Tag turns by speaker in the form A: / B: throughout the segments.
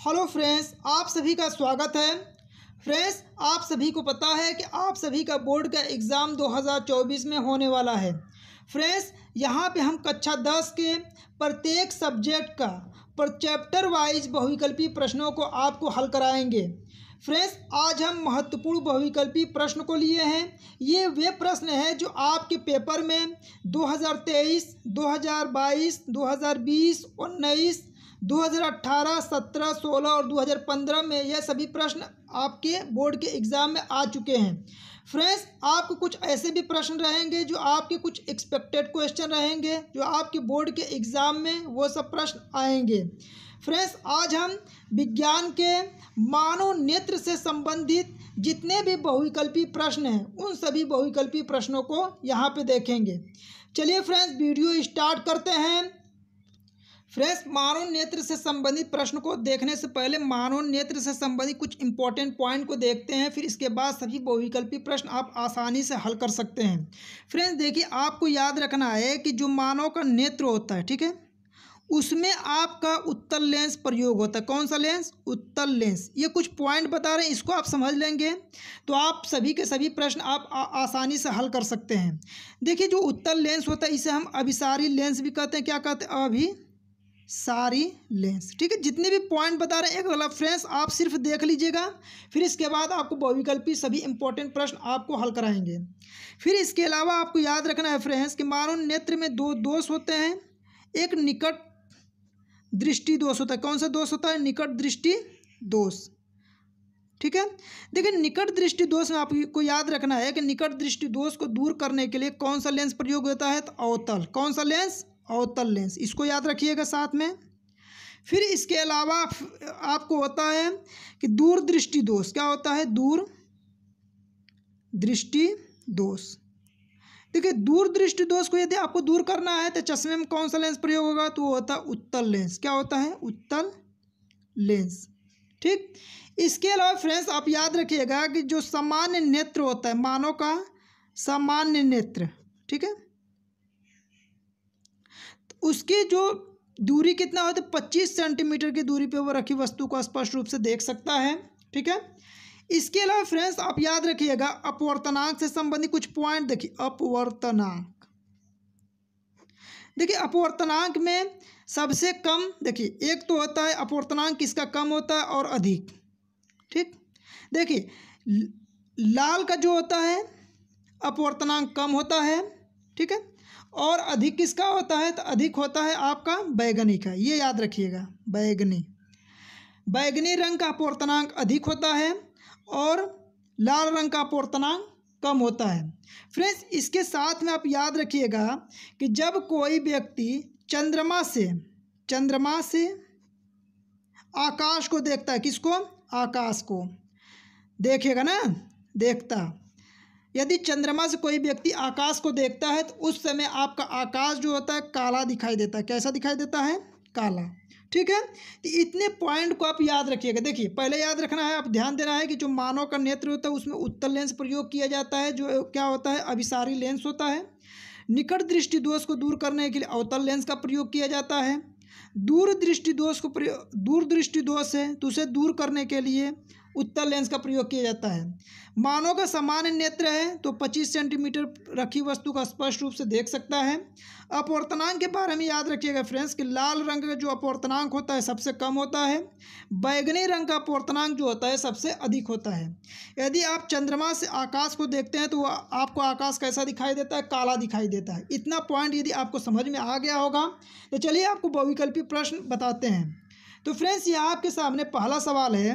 A: hello friends आप सभी का स्वागत है फ्रेंड्स आप सभी को पता है कि आप सभी का बोर्ड का एग्ज़ाम 2024 में होने वाला है फ्रेंड्स यहाँ पे हम कक्षा दस के प्रत्येक सब्जेक्ट का पर चैप्टर वाइज बहुविकल्पी प्रश्नों को आपको हल कराएंगे फ्रेंड्स आज हम महत्वपूर्ण बहुविकल्पी प्रश्न को लिए हैं ये वे प्रश्न हैं जो आपके पेपर में 2023, 2022, 2020, 19 2018, 17, 16 और 2015 में यह सभी प्रश्न आपके बोर्ड के एग्ज़ाम में आ चुके हैं फ्रेंड्स आपको कुछ ऐसे भी प्रश्न रहेंगे जो आपके कुछ एक्सपेक्टेड क्वेश्चन रहेंगे जो आपके बोर्ड के एग्ज़ाम में वो सब प्रश्न आएंगे फ्रेंड्स आज हम विज्ञान के मानव नेत्र से संबंधित जितने भी बहुविकल्पी प्रश्न हैं उन सभी बहुविकल्पी प्रश्नों को यहाँ पर देखेंगे चलिए फ्रेंड्स वीडियो स्टार्ट करते हैं फ्रेंड्स मानव नेत्र से संबंधित प्रश्न को देखने से पहले मानव नेत्र से संबंधित कुछ इंपॉर्टेंट पॉइंट को देखते हैं फिर इसके बाद सभी बहुविकल्पी प्रश्न आप आसानी से हल कर सकते हैं फ्रेंड्स देखिए आपको याद रखना है कि जो मानव का नेत्र होता है ठीक है उसमें आपका उत्तल लेंस प्रयोग होता है कौन सा लेंस उत्तल लेंस ये कुछ पॉइंट बता रहे हैं इसको आप समझ लेंगे तो आप सभी के सभी प्रश्न आप आ, आसानी से हल कर सकते हैं देखिए जो उत्तल लेंस होता है इसे हम अभिसारी लेंस भी कहते हैं क्या कहते हैं अभी सारी लेंस ठीक है जितने भी पॉइंट बता रहे हैं एक अगला फ्रेंड्स आप सिर्फ देख लीजिएगा फिर इसके बाद आपको बहुविकल्पी सभी इंपॉर्टेंट प्रश्न आपको हल कराएंगे फिर इसके अलावा आपको याद रखना है फ्रेंड्स कि मानव नेत्र में दो दोष होते हैं एक निकट दृष्टि दोष होता है कौन सा दोष होता है निकट दृष्टि दोष ठीक है देखिए निकट दृष्टि दोष में आपको याद रखना है कि निकट दृष्टि दोष को दूर करने के लिए कौन सा लेंस प्रयोग होता है तो अवतल कौन सा लेंस अवतल लेंस इसको याद रखिएगा साथ में फिर इसके अलावा आपको होता है कि दूर दृष्टि दोष क्या होता है दूर दृष्टि दोष देखिए दूर दृष्टि दोष को यदि आपको दूर करना है तो चश्मे में कौन सा लेंस प्रयोग होगा तो वो होता है उत्तल लेंस क्या होता है उत्तल लेंस ठीक इसके अलावा फ्रेंड्स आप याद रखिएगा कि जो सामान्य नेत्र होता है मानव का सामान्य नेत्र ठीक है तो उसके जो दूरी कितना होता है पच्चीस सेंटीमीटर की दूरी पर वो रखी वस्तु को स्पष्ट रूप से देख सकता है ठीक है इसके अलावा फ्रेंड्स आप याद रखिएगा अपवर्तनांक से संबंधित कुछ पॉइंट देखिए अपवर्तनांक देखिए अपवर्तनांक में सबसे कम देखिए एक तो होता है अपवर्तनांक किसका कम होता है और अधिक ठीक देखिए लाल का जो होता है अपवर्तनांक कम होता है ठीक है और अधिक किसका होता है तो अधिक होता है आपका बैगनी का ये याद रखिएगा बैगनी बैगनी रंग का पोर्तनांक अधिक होता है और लाल रंग का पोर्तनांक कम होता है फ्रेंड्स इसके साथ में आप याद रखिएगा कि जब कोई व्यक्ति चंद्रमा से चंद्रमा से आकाश को देखता है किसको आकाश को देखेगा ना देखता यदि चंद्रमा से कोई व्यक्ति आकाश को देखता है तो उस समय आपका आकाश जो होता है काला दिखाई देता है कैसा दिखाई देता है काला ठीक है तो इतने पॉइंट को आप याद रखिएगा देखिए पहले याद रखना है आप ध्यान देना है कि जो मानव का नेत्र होता है उसमें उत्तर लेंस प्रयोग किया जाता है जो क्या होता है अभिसारी लेंस होता है निकट दृष्टि दोष को दूर करने के लिए अवतल लेंस का प्रयोग किया जाता है दूर दृष्टि दोष को दूर दृष्टि दोष है तो उसे दूर करने के लिए उत्तर लेंस का प्रयोग किया जाता है मानव का सामान्य नेत्र है तो 25 सेंटीमीटर रखी वस्तु का स्पष्ट रूप से देख सकता है अपवर्तनांक के बारे में याद रखिएगा फ्रेंड्स कि लाल रंग का जो अपवर्तनांक होता है सबसे कम होता है बैगनी रंग का अपवर्तनांक जो होता है सबसे अधिक होता है यदि आप चंद्रमा से आकाश को देखते हैं तो आपको आकाश कैसा दिखाई देता है काला दिखाई देता है इतना पॉइंट यदि आपको समझ में आ गया होगा तो चलिए आपको बहुविकल्पी प्रश्न बताते हैं तो फ्रेंड्स ये आपके सामने पहला सवाल है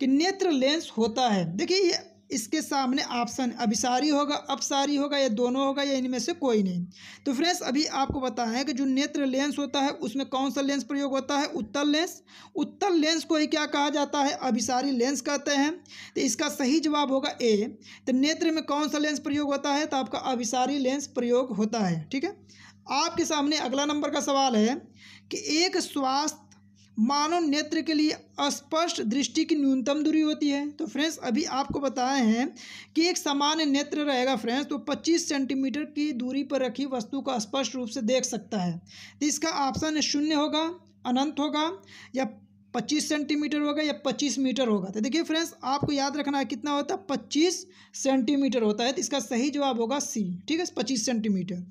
A: कि नेत्र लेंस होता है देखिए ये इसके सामने ऑप्शन अभिसारी होगा अपसारी होगा या दोनों होगा या इनमें से कोई नहीं तो फ्रेंड्स अभी आपको बताएं कि जो नेत्र लेंस होता है उसमें कौन सा लेंस प्रयोग होता है उत्तल लेंस उत्तल लेंस को ही क्या कहा जाता है अभिसारी लेंस कहते हैं तो इसका सही जवाब होगा ए तो नेत्र में कौन सा लेंस प्रयोग होता है तो आपका अभिसारी लेंस प्रयोग होता है ठीक है आपके सामने अगला नंबर का सवाल है कि एक स्वास्थ्य मानव नेत्र के लिए अस्पष्ट दृष्टि की न्यूनतम दूरी होती है तो फ्रेंड्स अभी आपको बताए हैं कि एक सामान्य नेत्र रहेगा फ्रेंड्स तो 25 सेंटीमीटर की दूरी पर रखी वस्तु को स्पष्ट रूप से देख सकता है तो इसका ऑप्शन शून्य होगा अनंत होगा या पच्चीस सेंटीमीटर होगा या पच्चीस मीटर होगा तो देखिए फ्रेंड्स आपको याद रखना है कितना होता है पच्चीस सेंटीमीटर होता है तो इसका सही जवाब होगा सी ठीक है पच्चीस सेंटीमीटर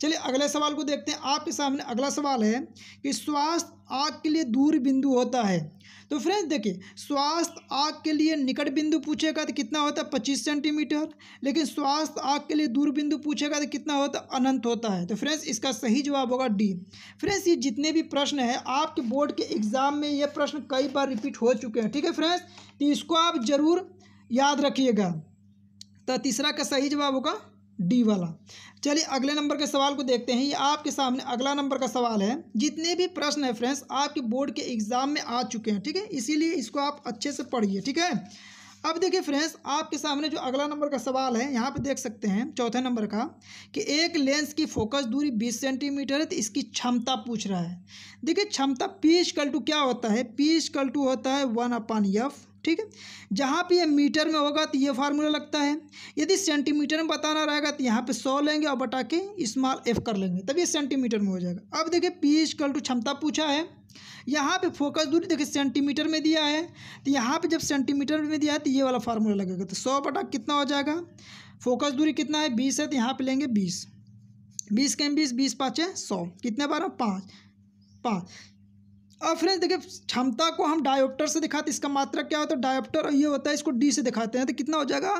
A: चलिए अगले सवाल को देखते हैं आपके सामने अगला सवाल है कि स्वास्थ्य आग के लिए दूर बिंदु होता है तो फ्रेंड्स देखिए स्वास्थ्य आग के लिए निकट बिंदु पूछेगा तो कितना होता है पच्चीस सेंटीमीटर लेकिन स्वास्थ्य आग के लिए दूर बिंदु पूछेगा तो कितना होता है अनंत होता है तो फ्रेंड्स इसका सही जवाब होगा डी फ्रेंड्स ये जितने भी प्रश्न हैं आपके बोर्ड के एग्जाम में ये प्रश्न कई बार रिपीट हो चुके हैं ठीक है फ्रेंड्स तो इसको आप ज़रूर याद रखिएगा तो तीसरा का सही जवाब होगा डी वाला चलिए अगले नंबर के सवाल को देखते हैं ये आपके सामने अगला नंबर का सवाल है जितने भी प्रश्न है फ्रेंड्स आपके बोर्ड के एग्ज़ाम में आ चुके हैं ठीक है इसीलिए इसको आप अच्छे से पढ़िए ठीक है अब देखिए फ्रेंड्स आपके सामने जो अगला नंबर का सवाल है यहाँ पे देख सकते हैं चौथे नंबर का कि एक लेंस की फोकस दूरी 20 सेंटीमीटर है तो इसकी क्षमता पूछ रहा है देखिए क्षमता पी इजकल टू क्या होता है पी इजकल टू होता है वन अपान यफ ठीक है जहाँ पे ये मीटर में होगा तो ये फार्मूला लगता है यदि सेंटीमीटर में बताना रहेगा तो यहाँ पे सौ लेंगे और बटा के स्मॉल एफ कर लेंगे तब ये सेंटीमीटर में हो जाएगा अब देखिए पी इजकल टू क्षमता पूछा है यहाँ पे फोकस दूरी देखिए सेंटीमीटर में दिया है तो यहाँ पे जब सेंटीमीटर में दिया है तो ये वाला फार्मूला लगेगा तो सौ बटा कितना हो जाएगा फोकस दूरी कितना है बीस है तो यहाँ पे लेंगे बीस बीस कैम बीस बीस पाँच है सौ कितने बार पाँच पाँच अब फ्रेंड्स देखिए क्षमता को हम डायोप्टर से दिखाते इसका मात्रा क्या होता है डायोप्टर ये होता है इसको डी से दिखाते हैं तो कितना हो जाएगा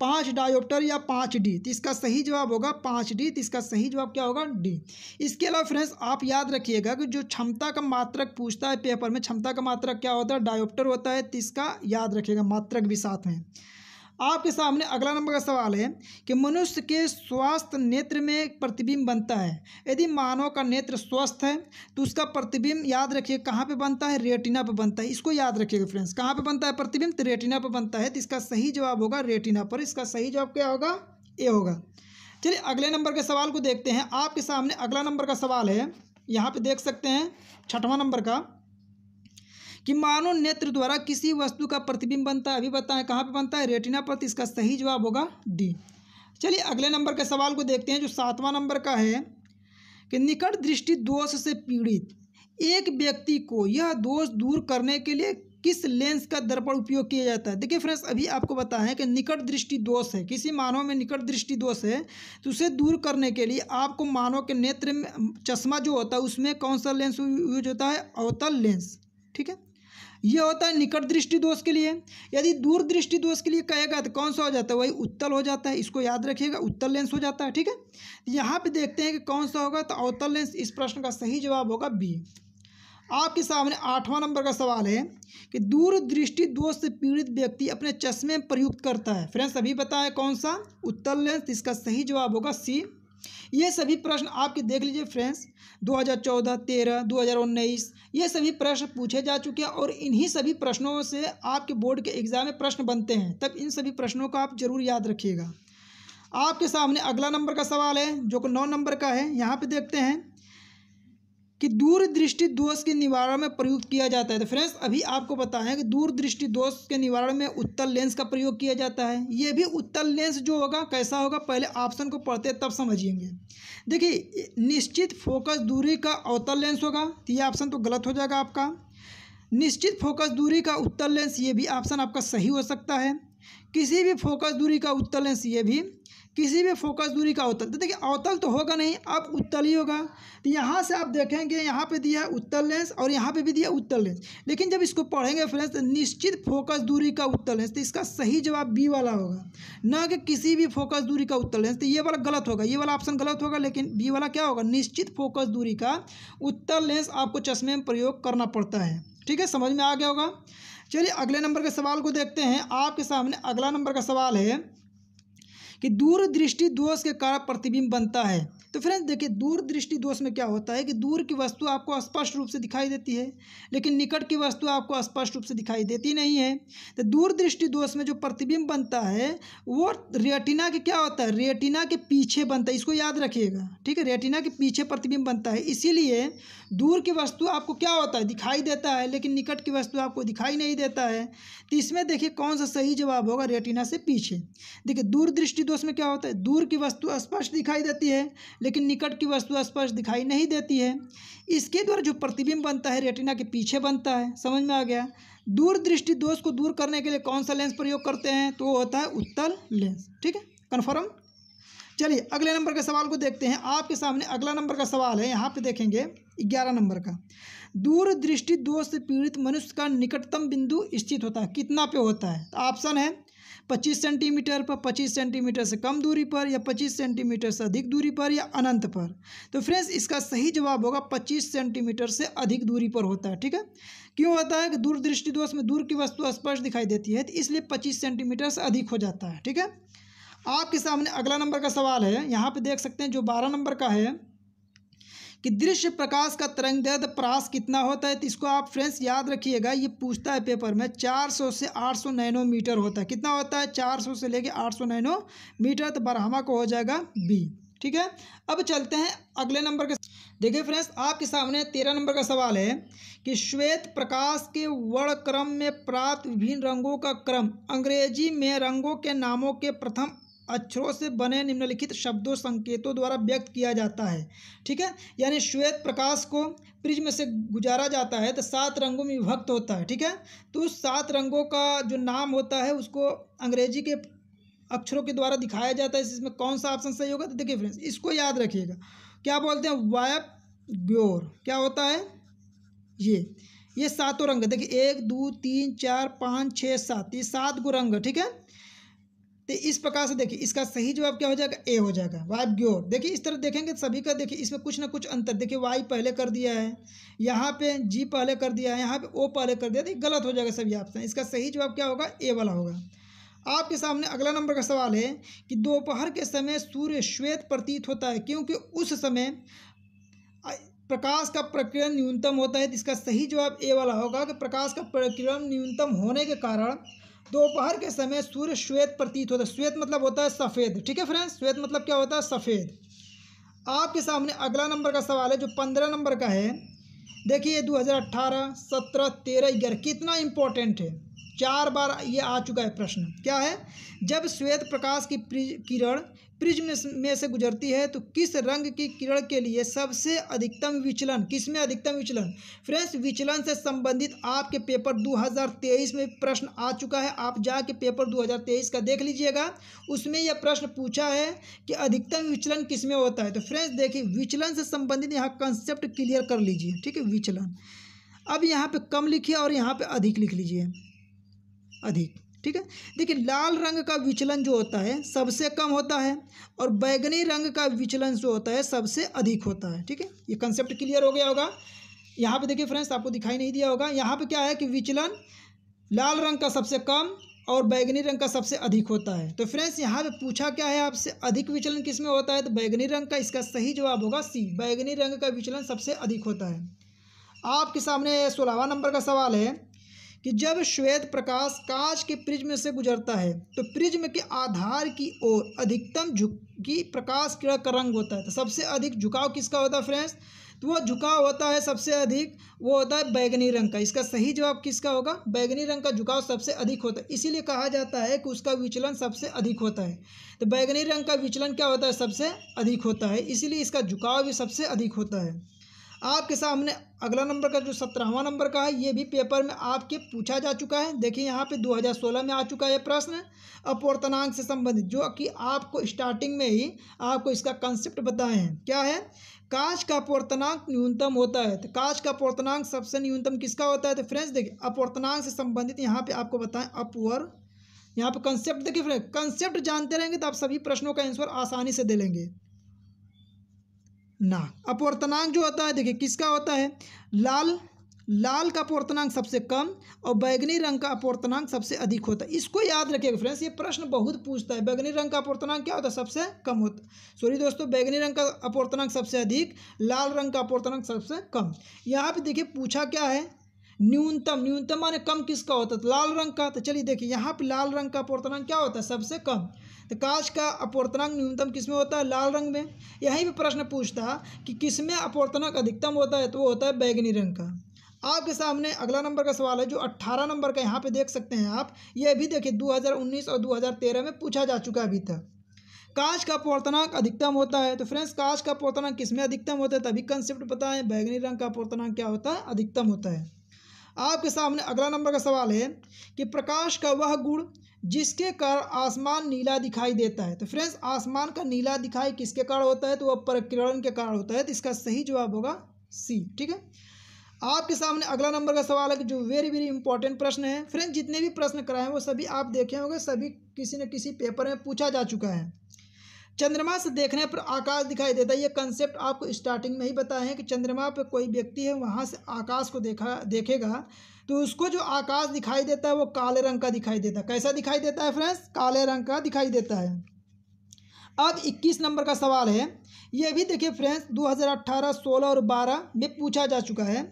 A: पाँच डायोप्टर या पाँच डी तो इसका सही जवाब होगा पाँच डी तो इसका सही जवाब क्या होगा डी इसके अलावा फ्रेंड्स आप याद रखिएगा कि जो क्षमता का मात्रक पूछता है पेपर में क्षमता का मात्रक क्या होता है डायोप्टर होता है तो इसका याद रखिएगा मात्रक भी साथ में आपके सामने अगला नंबर का सवाल है कि मनुष्य के स्वास्थ्य नेत्र में प्रतिबिंब बनता है यदि मानव का नेत्र स्वस्थ है तो उसका प्रतिबिंब याद रखिए कहाँ पे बनता है रेटिना पे बनता है इसको याद रखिएगा फ्रेंड्स कहाँ पे बनता है प्रतिबिंब तो रेटिना पे बनता है तो इसका सही जवाब होगा रेटिना पर इसका सही जवाब क्या होगा ए होगा चलिए अगले नंबर के सवाल को देखते हैं आपके सामने अगला नंबर का सवाल है यहाँ पर देख सकते हैं छठवां नंबर का कि मानव नेत्र द्वारा किसी वस्तु का प्रतिबिंब बनता है अभी बताएं कहाँ पर बनता है रेटिना पर तो इसका सही जवाब होगा डी चलिए अगले नंबर के सवाल को देखते हैं जो सातवां नंबर का है कि निकट दृष्टि दोष से पीड़ित एक व्यक्ति को यह दोष दूर करने के लिए किस लेंस का दर्पण उपयोग किया जाता है देखिए फ्रेंड्स अभी आपको बताएं है कि निकट दृष्टि दोष है किसी मानव में निकट दृष्टि दोष है तो उसे दूर करने के लिए आपको मानव के नेत्र में चश्मा जो होता है उसमें कौन सा लेंस यूज होता है अवतल लेंस ठीक है ये होता है निकट दृष्टि दोष के लिए यदि दूर दृष्टि दोष के लिए कहेगा तो कौन सा हो जाता है वही उत्तल हो जाता है इसको याद रखिएगा उत्तल लेंस हो जाता है ठीक है यहाँ पे देखते हैं कि कौन सा होगा तो अवतल लेंस इस प्रश्न का सही जवाब होगा बी आपके सामने आठवां नंबर का सवाल है कि दूरदृष्टि दोष से पीड़ित व्यक्ति अपने चश्मे प्रयुक्त करता है फ्रेंड्स अभी बताएं कौन सा उत्तर लेंस इसका सही जवाब होगा सी ये सभी प्रश्न आपके देख लीजिए फ्रेंड्स 2014, 13, 2019 ये सभी प्रश्न पूछे जा चुके हैं और इन्हीं सभी प्रश्नों से आपके बोर्ड के एग्ज़ाम में प्रश्न बनते हैं तब इन सभी प्रश्नों को आप जरूर याद रखिएगा आपके सामने अगला नंबर का सवाल है जो कि नौ नंबर का है यहाँ पर देखते हैं कि दूरदृष्टि दोष के निवारण में प्रयोग किया जाता है तो फ्रेंड्स अभी आपको बताएं कि दूरदृष्टि दोष के निवारण में उत्तर लेंस का प्रयोग किया जाता है ये भी उत्तर लेंस जो होगा कैसा होगा पहले ऑप्शन को पढ़ते तब समझिएंगे देखिए निश्चित फोकस दूरी का अवतल लेंस होगा तो ये ऑप्शन तो गलत हो जाएगा आपका निश्चित फोकस दूरी का उत्तर लेंस ये भी ऑप्शन आपका सही हो सकता है किसी भी फोकस दूरी का उत्तर लेंस ये भी किसी भी फोकस दूरी का अवतल तो देखिए अवतल तो होगा नहीं अब उत्तल ही होगा तो यहाँ से आप देखेंगे यहाँ पे दिया है उत्तल लेंस और यहाँ पे भी दिया उत्तल लेंस लेकिन जब इसको पढ़ेंगे फ्रेंड्स तो निश्चित फोकस दूरी का उत्तल लेंस तो इसका सही जवाब बी वाला होगा न कि किसी भी फोकस दूरी का उत्तल लेंस तो ये वाला गलत होगा ये वाला ऑप्शन गलत होगा लेकिन बी वाला क्या होगा निश्चित फोकस दूरी का उत्तल लेंस आपको चश्मे में प्रयोग करना पड़ता है ठीक है समझ में आ गया होगा चलिए अगले नंबर के सवाल को देखते हैं आपके सामने अगला नंबर का सवाल है कि दूरदृष्टि दोष के कारण प्रतिबिंब बनता है तो फ्रेंड्स देखिए दूरदृष्टि दोष में क्या होता है कि दूर की वस्तु आपको स्पष्ट रूप से दिखाई देती है लेकिन निकट की वस्तु आपको स्पष्ट रूप से दिखाई देती नहीं है तो दूरदृष्टि दोष में जो प्रतिबिंब बनता है वो रेटिना के क्या होता है रेटिना के पीछे बनता है इसको याद रखिएगा ठीक है रेटिना के पीछे प्रतिबिंब बनता है इसीलिए दूर की वस्तु आपको क्या होता है दिखाई देता है लेकिन निकट की वस्तु आपको दिखाई नहीं देता है तो इसमें देखिए कौन सा सही जवाब होगा रेटिना से पीछे देखिए दूरदृष्टि दोष में क्या होता है दूर की वस्तु स्पष्ट दिखाई देती है लेकिन निकट की वस्तु स्पष्ट दिखाई नहीं देती है इसके द्वारा जो प्रतिबिंब बनता है रेटिना के पीछे बनता है समझ में आ गया दूर दृष्टि दोष को दूर करने के लिए कौन सा लेंस प्रयोग करते हैं तो वो होता है उत्तल लेंस ठीक है कन्फर्म चलिए अगले नंबर के सवाल को देखते हैं आपके सामने अगला नंबर का सवाल है यहाँ पे देखेंगे ग्यारह नंबर का दूर दृष्टि दोष से पीड़ित मनुष्य का निकटतम बिंदु स्थित होता है कितना पे होता है तो ऑप्शन है पच्चीस सेंटीमीटर पर पच्चीस सेंटीमीटर से कम दूरी पर या पच्चीस सेंटीमीटर से अधिक दूरी पर या अनंत पर तो फ्रेंड्स इसका सही जवाब होगा पच्चीस सेंटीमीटर से अधिक दूरी पर होता है ठीक है क्यों होता है कि दूरदृष्टि दोष में दूर की वस्तु स्पष्ट दिखाई देती है तो इसलिए पच्चीस सेंटीमीटर से अधिक हो जाता है ठीक है आपके सामने अगला नंबर का सवाल है यहाँ पर देख सकते हैं जो बारह नंबर का है कि दृश्य प्रकाश का तरंग दर्द प्रास कितना होता है तो इसको आप फ्रेंड्स याद रखिएगा ये पूछता है पेपर में 400 से 800 नैनोमीटर होता है कितना होता है 400 से लेके 800 नैनोमीटर तो बरहमा को हो जाएगा बी ठीक है अब चलते हैं अगले नंबर के देखिए फ्रेंड्स आपके सामने तेरह नंबर का सवाल है कि श्वेत प्रकाश के वर्णक्रम में प्राप्त विभिन्न रंगों का क्रम अंग्रेजी में रंगों के नामों के प्रथम अक्षरों से बने निम्नलिखित शब्दों संकेतों द्वारा व्यक्त किया जाता है ठीक है यानी श्वेत प्रकाश को प्रिज्म से गुजारा जाता है तो सात रंगों में विभक्त होता है ठीक है तो उस सात रंगों का जो नाम होता है उसको अंग्रेजी के अक्षरों के द्वारा दिखाया जाता है इसमें कौन सा ऑप्शन सही होगा तो देखिए फ्रेंड्स इसको याद रखिएगा क्या बोलते हैं वायप ग्योर क्या होता है ये ये सातों रंग देखिए एक दो तीन चार पाँच छः सात ये सात गो रंग ठीक है तो इस प्रकार से देखिए इसका सही जवाब क्या हो जाएगा ए हो जाएगा वाइब ग्योर देखिए इस तरह देखेंगे सभी का देखिए इसमें कुछ ना कुछ अंतर देखिए वाई पहले कर दिया है यहाँ पे जी पहले कर दिया है यहाँ पे ओ पहले कर दिया देखिए गलत हो जाएगा सभी ऑप्शन इसका सही जवाब क्या होगा ए वाला होगा आपके सामने अगला नंबर का सवाल है कि दोपहर के समय सूर्य श्वेत प्रतीत होता है क्योंकि उस समय प्रकाश का प्रक्रिया न्यूनतम होता है इसका सही जवाब ए वाला होगा कि प्रकाश का प्रक्रिया न्यूनतम होने के कारण दोपहर के समय सूर्य श्वेत प्रतीत होता है श्वेत मतलब होता है सफ़ेद ठीक है फ्रेंड्स श्वेत मतलब क्या होता है सफ़ेद आपके सामने अगला नंबर का सवाल है जो पंद्रह नंबर का है देखिए दो हज़ार अट्ठारह सत्रह तेरह ग्यारह कितना इम्पोर्टेंट है चार बार ये आ चुका है प्रश्न क्या है जब श्वेत प्रकाश की किरण प्रिज्म में से गुजरती है तो किस रंग की किरण के लिए सबसे अधिकतम विचलन किस में अधिकतम विचलन फ्रेंड्स विचलन से संबंधित आपके पेपर 2023 में प्रश्न आ चुका है आप जाके पेपर 2023 का देख लीजिएगा उसमें यह प्रश्न पूछा है कि अधिकतम विचलन किस में होता है तो फ्रेंड्स देखिए विचलन से संबंधित यहाँ कंसेप्ट क्लियर कर लीजिए ठीक है विचलन अब यहाँ पर कम लिखिए और यहाँ पर अधिक लिख लीजिए अधिक ठीक है देखिए लाल रंग का विचलन जो होता है सबसे कम होता है और बैगनी रंग का विचलन जो होता है सबसे अधिक होता है ठीक है ये कंसेप्ट क्लियर हो गया होगा यहाँ पे देखिए फ्रेंड्स आपको दिखाई नहीं दिया होगा यहाँ पे क्या है कि विचलन लाल रंग का सबसे कम और बैगनी रंग का सबसे अधिक होता है तो फ्रेंड्स यहाँ पे पूछा क्या है आपसे अधिक विचलन किस में होता है तो बैगनी रंग का इसका सही जवाब होगा सी बैगनी रंग का विचलन सबसे अधिक होता है आपके सामने सोलहवा नंबर का सवाल है कि जब श्वेत प्रकाश कांच के प्रिज्म से गुजरता है तो प्रिज्म के आधार की ओर अधिकतम झुक की प्रकाश किरण का रंग होता है तो सबसे अधिक झुकाव किसका होता है फ्रेंड्स तो वो झुकाव होता है सबसे अधिक वो होता है बैगनी रंग का इसका सही जवाब किसका होगा बैगनी रंग का झुकाव सबसे अधिक होता है इसीलिए कहा जाता है कि उसका विचलन सबसे अधिक होता है तो बैगनी रंग का विचलन क्या होता है सबसे अधिक होता है इसीलिए इसका झुकाव भी सबसे अधिक होता है आपके सामने अगला नंबर का जो सत्रहवा नंबर का है ये भी पेपर में आपके पूछा जा चुका है देखिए यहाँ पे 2016 में आ चुका है प्रश्न अपवर्तनांक से संबंधित जो कि आपको स्टार्टिंग में ही आपको इसका कंसेप्ट बताए हैं क्या है कांच का अपवर्तनांक न्यूनतम होता है तो कांच का अपवर्तनांक सबसे न्यूनतम किसका होता है तो फ्रेंड्स देखिए अपवर्तनांक से संबंधित यहाँ पे आपको बताएं अपवर यहाँ पे कंसेप्ट देखिए फ्रेंड कंसेप्ट जानते रहेंगे तो आप सभी प्रश्नों का आंसर आसानी से दे लेंगे ना अपवर्तनांक जो होता है देखिए किसका होता है लाल लाल का अपवर्तनांक सबसे कम और बैगनी रंग का अपवर्तनांक सबसे अधिक होता है इसको याद रखिएगा फ्रेंड्स ये प्रश्न बहुत पूछता है बैगनी रंग का अपवर्तनांक क्या होता है सबसे कम होता सॉरी दोस्तों बैगनी रंग का अपवर्तनांक सबसे अधिक लाल रंग का अपवर्तनांक सबसे कम यहाँ पर देखिए पूछा क्या है न्यूनतम न्यूनतम माने कम किसका होता है लाल रंग का तो चलिए देखिए यहाँ पर लाल रंग का अपवर्तनांक क्या होता है सबसे कम तो काश का अपवर्तनांक न्यूनतम किसमें होता है लाल रंग में यहीं पर प्रश्न पूछता कि किसमें अपवर्तनांक अधिकतम होता है तो वो होता है बैगनी रंग का आपके सामने अगला नंबर का सवाल है जो 18 नंबर का यहाँ पे देख सकते हैं आप ये भी देखिए 2019 और 2013 में पूछा जा चुका है अभी तक काश का पोर्तनांक अधिकतम होता है तो फ्रेंड्स कांच का पोर्तनांक किसमें अधिकतम होता है तभी कंसेप्ट पता है बैगनी रंग का पोर्तनांक क्या होता है अधिकतम होता है आपके सामने अगला नंबर का सवाल है कि प्रकाश का वह गुण जिसके कारण आसमान नीला दिखाई देता है तो फ्रेंड्स आसमान का नीला दिखाई किसके कारण होता है तो वह प्रकिरण के कारण होता है तो इसका सही जवाब होगा सी ठीक है आपके सामने अगला नंबर का सवाल है कि जो वेरी वेरी इंपॉर्टेंट प्रश्न है फ्रेंड्स जितने भी प्रश्न कराए हैं वो सभी आप देखे होंगे सभी किसी न किसी पेपर में पूछा जा चुका है चंद्रमा से देखने पर आकाश दिखाई देता है ये कंसेप्ट आपको स्टार्टिंग में ही बताए हैं कि चंद्रमा पर कोई व्यक्ति है वहाँ से आकाश को देखा देखेगा तो उसको जो आकाश दिखाई देता है वो काले रंग का दिखाई देता है कैसा दिखाई देता है फ्रेंड्स काले रंग का दिखाई देता है अब 21 नंबर का सवाल है ये भी देखिए फ्रेंड्स 2018, 16 और 12 में पूछा जा चुका है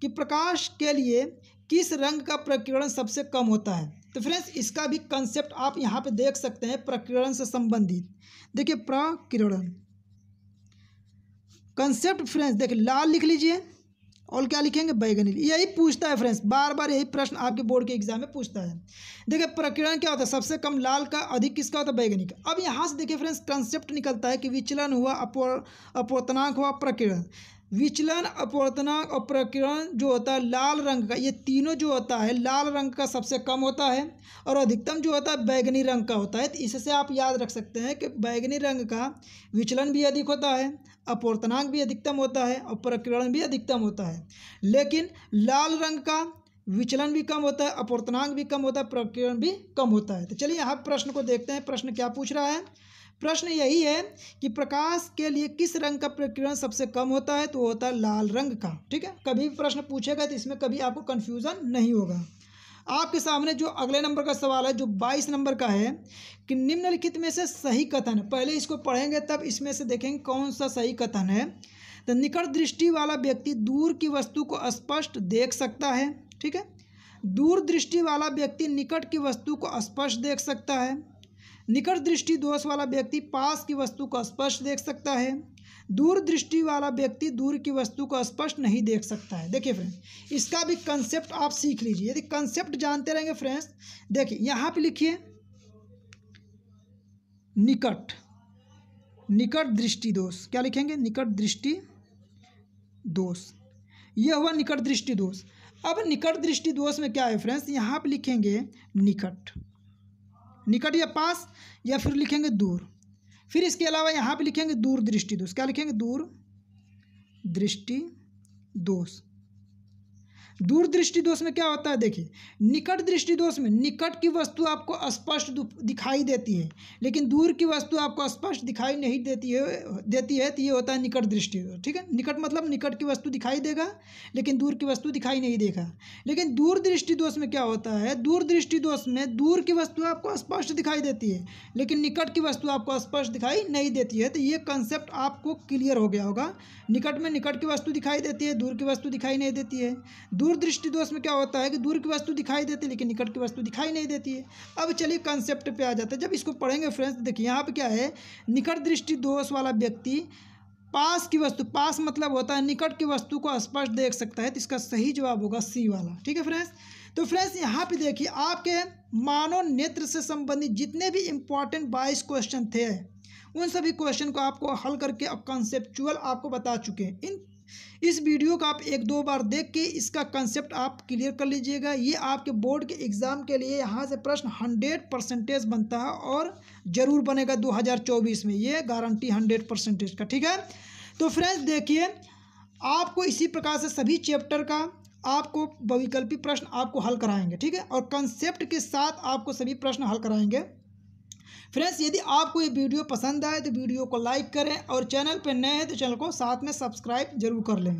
A: कि प्रकाश के लिए किस रंग का प्रकीर्णन सबसे कम होता है तो फ्रेंड्स इसका भी कंसेप्ट आप यहाँ पे देख सकते हैं प्रकीर्णन से संबंधित देखिए प्रकीर्णन कंसेप्ट फ्रेंड्स देखिए लाल लिख लीजिए और क्या लिखेंगे बैगनी यही पूछता है फ्रेंड्स बार बार यही प्रश्न आपके बोर्ड के एग्जाम में पूछता है देखिए प्रकरण क्या होता है सबसे कम लाल का अधिक किसका होता है बैगनी का अब यहाँ से देखिए फ्रेंड्स कंसेप्ट निकलता है कि विचलन हुआ अपो अपोतनाक हुआ प्रकीर्णन विचलन अपवर्तनांक और प्रकरण जो होता है लाल रंग का ये तीनों जो होता है लाल रंग का सबसे कम होता है और अधिकतम जो होता है बैगनी रंग का होता है तो इससे आप याद रख सकते हैं कि बैगनी रंग का विचलन भी अधिक होता है अपवर्तनांक भी अधिकतम होता है और प्रकरण भी अधिकतम होता है लेकिन लाल रंग का विचलन भी कम होता है अपवर्तनांक भी कम होता है प्रकरण भी कम होता है तो चलिए यहाँ प्रश्न को देखते हैं प्रश्न क्या पूछ रहा है प्रश्न यही है कि प्रकाश के लिए किस रंग का प्रकरण सबसे कम होता है तो होता है लाल रंग का ठीक है कभी भी प्रश्न पूछेगा तो इसमें कभी आपको कन्फ्यूज़न नहीं होगा आपके सामने जो अगले नंबर का सवाल है जो बाईस नंबर का है कि निम्नलिखित में से सही कथन पहले इसको पढ़ेंगे तब इसमें से देखेंगे कौन सा सही कथन है तो निकट दृष्टि वाला व्यक्ति दूर की वस्तु को स्पष्ट देख सकता है ठीक है दूर दृष्टि वाला व्यक्ति निकट की वस्तु को स्पष्ट देख सकता है निकट दृष्टि दोष वाला व्यक्ति पास की वस्तु को स्पष्ट देख सकता है दूर दृष्टि वाला व्यक्ति दूर की वस्तु को स्पष्ट नहीं देख सकता है देखिए फ्रेंड्स इसका भी कंसेप्ट आप सीख लीजिए यदि कंसेप्ट जानते रहेंगे फ्रेंड्स देखिए यहाँ पे लिखिए निकट निकट दृष्टि दोष क्या लिखेंगे निकट दृष्टि दोष यह हुआ निकट दृष्टि दोष अब निकट दृष्टि दोष में क्या है फ्रेंड्स यहाँ पर लिखेंगे निकट निकट या पास या फिर लिखेंगे दूर फिर इसके अलावा यहाँ पे लिखेंगे दूर दृष्टि दोष क्या लिखेंगे दूर दृष्टि दोष दूर दृष्टि दोष में क्या होता है देखिए निकट दृष्टि दोष में निकट की वस्तु आपको स्पष्ट दिखाई देती है लेकिन दूर की वस्तु आपको स्पष्ट दिखाई नहीं देती है देती है तो ये होता है निकट दृष्टि दोष ठीक है निकट मतलब निकट की वस्तु दिखाई देगा लेकिन दूर की वस्तु दिखाई नहीं देगा लेकिन दूर दृष्टि दोष में क्या होता है दूर दृष्टि दोष में दूर की वस्तु आपको स्पष्ट दिखाई देती है लेकिन निकट की वस्तु आपको स्पष्ट दिखाई नहीं देती है तो ये कंसेप्ट आपको क्लियर हो गया होगा निकट में निकट की वस्तु दिखाई देती है दूर की वस्तु दिखाई नहीं देती है दूर दूरदृष्टि दोष में क्या होता है कि दूर की वस्तु दिखाई देती है लेकिन निकट की वस्तु दिखाई नहीं देती है अब चलिए कंसेप्ट पे आ जाते हैं जब इसको पढ़ेंगे फ्रेंड्स तो देखिए यहाँ पे क्या है निकट दृष्टि दोष वाला व्यक्ति पास की वस्तु पास मतलब होता है निकट की वस्तु को स्पष्ट देख सकता है तो इसका सही जवाब होगा सी वाला ठीक है फ्रेंड्स तो फ्रेंड्स यहाँ पे देखिए आपके मानव नेत्र से संबंधित जितने भी इंपॉर्टेंट बाईस क्वेश्चन थे उन सभी क्वेश्चन को आपको हल करके अब कॉन्सेप्चुअल आपको बता चुके हैं इन इस वीडियो को आप एक दो बार देख के इसका कंसेप्ट आप क्लियर कर लीजिएगा ये आपके बोर्ड के एग्ज़ाम के लिए यहाँ से प्रश्न हंड्रेड परसेंटेज बनता है और ज़रूर बनेगा 2024 में ये गारंटी हंड्रेड परसेंटेज का ठीक है तो फ्रेंड्स देखिए आपको इसी प्रकार से सभी चैप्टर का आपको बहुविकल्पी प्रश्न आपको हल कराएंगे ठीक है और कंसेप्ट के साथ आपको सभी प्रश्न हल कराएंगे फ्रेंड्स यदि आपको ये वीडियो पसंद आए तो वीडियो को लाइक करें और चैनल पर नए हैं तो चैनल को साथ में सब्सक्राइब जरूर कर लें